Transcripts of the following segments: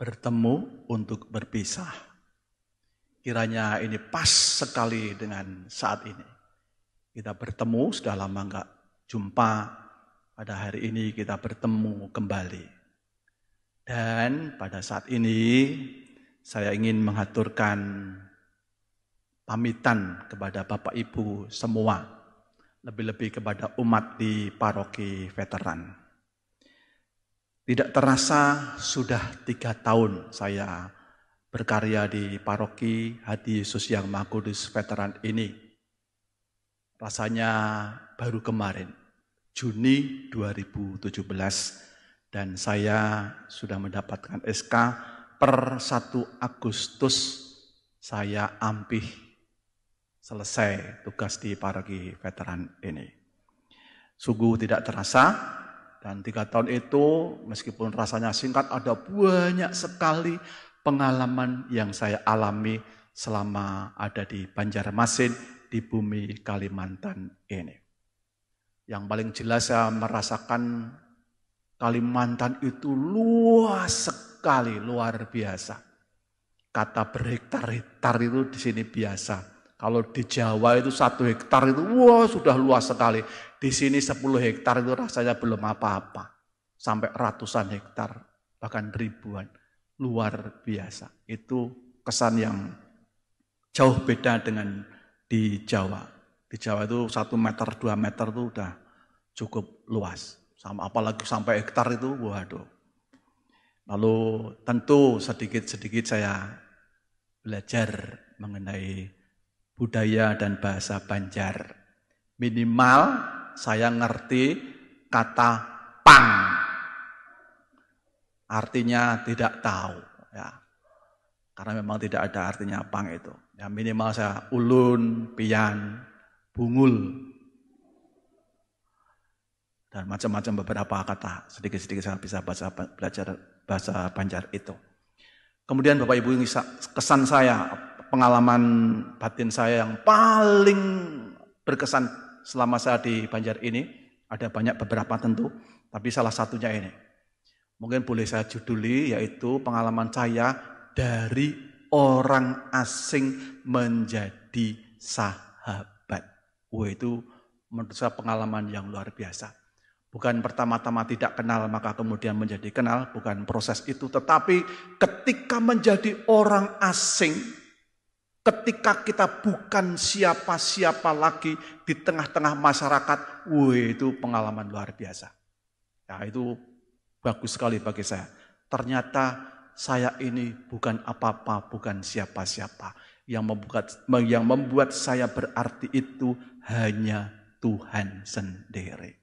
bertemu untuk berpisah. Kiranya ini pas sekali dengan saat ini. Kita bertemu, sudah lama enggak jumpa. Pada hari ini kita bertemu kembali. Dan pada saat ini saya ingin mengaturkan pamitan kepada Bapak Ibu semua. Lebih-lebih kepada umat di paroki veteran. Tidak terasa sudah tiga tahun saya berkarya di paroki Hati Yesus yang Mahakudus Veteran ini. Rasanya baru kemarin, Juni 2017, dan saya sudah mendapatkan SK per 1 Agustus saya ampih selesai tugas di paroki veteran ini. Sungguh tidak terasa, dan tiga tahun itu, meskipun rasanya singkat, ada banyak sekali pengalaman yang saya alami selama ada di Banjarmasin, di bumi Kalimantan ini. Yang paling jelas saya merasakan Kalimantan itu luas sekali, luar biasa. Kata berhektar-hektar itu di sini biasa. Kalau di Jawa itu satu hektar itu wah wow, sudah luas sekali. Di sini 10 hektar itu rasanya belum apa-apa. Sampai ratusan hektar, bahkan ribuan. Luar biasa. Itu kesan yang jauh beda dengan di Jawa. Di Jawa itu satu meter, dua meter itu udah cukup luas. Sama apalagi sampai hektar itu, waduh. Lalu tentu sedikit-sedikit saya belajar mengenai budaya dan bahasa Banjar. Minimal saya ngerti kata pang. Artinya tidak tahu. Ya. Karena memang tidak ada artinya pang itu. Ya, minimal saya ulun, pian, bungul. Dan macam-macam beberapa kata. Sedikit-sedikit saya bisa bahasa belajar bahasa Banjar itu. Kemudian Bapak Ibu kesan saya, pengalaman batin saya yang paling berkesan selama saya di Banjar ini, ada banyak beberapa tentu, tapi salah satunya ini. Mungkin boleh saya juduli yaitu pengalaman saya dari orang asing menjadi sahabat. Wah itu menurut saya pengalaman yang luar biasa. Bukan pertama-tama tidak kenal maka kemudian menjadi kenal, bukan proses itu. Tetapi ketika menjadi orang asing, Ketika kita bukan siapa-siapa lagi di tengah-tengah masyarakat, wih itu pengalaman luar biasa. Ya itu bagus sekali bagi saya. Ternyata saya ini bukan apa-apa, bukan siapa-siapa. Yang membuat, yang membuat saya berarti itu hanya Tuhan sendiri.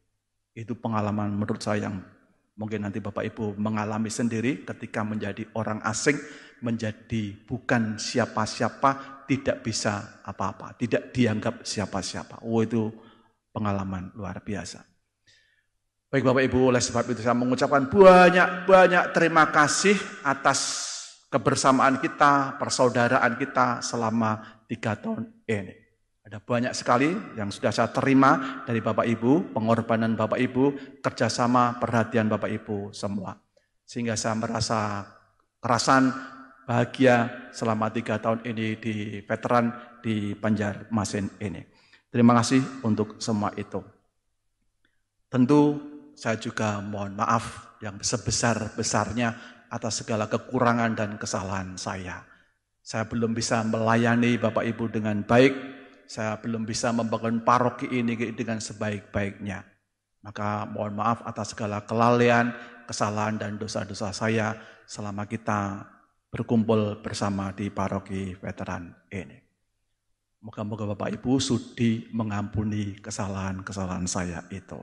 Itu pengalaman menurut saya yang mungkin nanti Bapak Ibu mengalami sendiri ketika menjadi orang asing menjadi bukan siapa-siapa, tidak bisa apa-apa, tidak dianggap siapa-siapa. Oh itu pengalaman luar biasa. Baik Bapak Ibu, oleh sebab itu saya mengucapkan banyak-banyak terima kasih atas kebersamaan kita, persaudaraan kita selama tiga tahun ini. Ada banyak sekali yang sudah saya terima dari Bapak Ibu, pengorbanan Bapak Ibu, kerjasama perhatian Bapak Ibu semua. Sehingga saya merasa kerasan bahagia selama tiga tahun ini di veteran di Panjar Banjarmasin ini. Terima kasih untuk semua itu. Tentu saya juga mohon maaf yang sebesar-besarnya atas segala kekurangan dan kesalahan saya. Saya belum bisa melayani Bapak Ibu dengan baik, saya belum bisa membangun paroki ini dengan sebaik-baiknya. Maka mohon maaf atas segala kelalaian, kesalahan dan dosa-dosa saya selama kita berkumpul bersama di paroki veteran ini. Moga-moga Bapak Ibu sudi mengampuni kesalahan-kesalahan saya itu.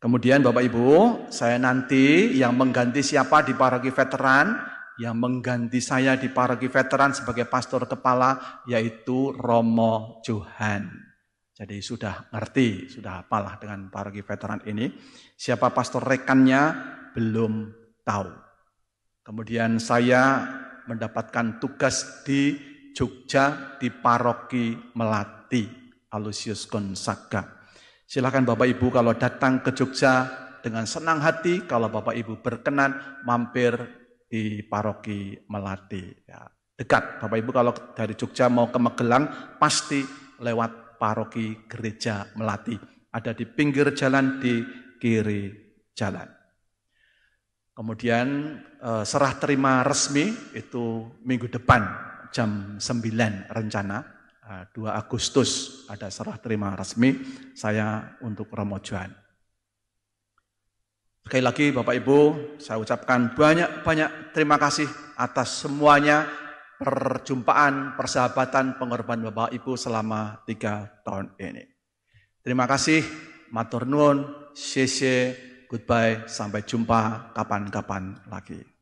Kemudian Bapak Ibu, saya nanti yang mengganti siapa di paroki veteran, yang mengganti saya di paroki veteran sebagai pastor kepala yaitu Romo Johan. Jadi sudah ngerti, sudah apalah dengan paroki veteran ini. Siapa pastor rekannya belum tahu. Kemudian saya mendapatkan tugas di Jogja di Paroki Melati, Alusius Gonzaga. Silakan Bapak Ibu kalau datang ke Jogja dengan senang hati, kalau Bapak Ibu berkenan mampir di Paroki Melati. Ya, dekat Bapak Ibu kalau dari Jogja mau ke Magelang pasti lewat Paroki Gereja Melati. Ada di pinggir jalan di kiri jalan. Kemudian eh, serah terima resmi itu minggu depan jam 9 rencana 2 eh, Agustus ada serah terima resmi saya untuk Ramojuan. Sekali lagi Bapak Ibu, saya ucapkan banyak-banyak terima kasih atas semuanya perjumpaan, persahabatan, pengorbanan Bapak Ibu selama tiga tahun ini. Terima kasih, matur nuwun, Goodbye, sampai jumpa kapan-kapan lagi.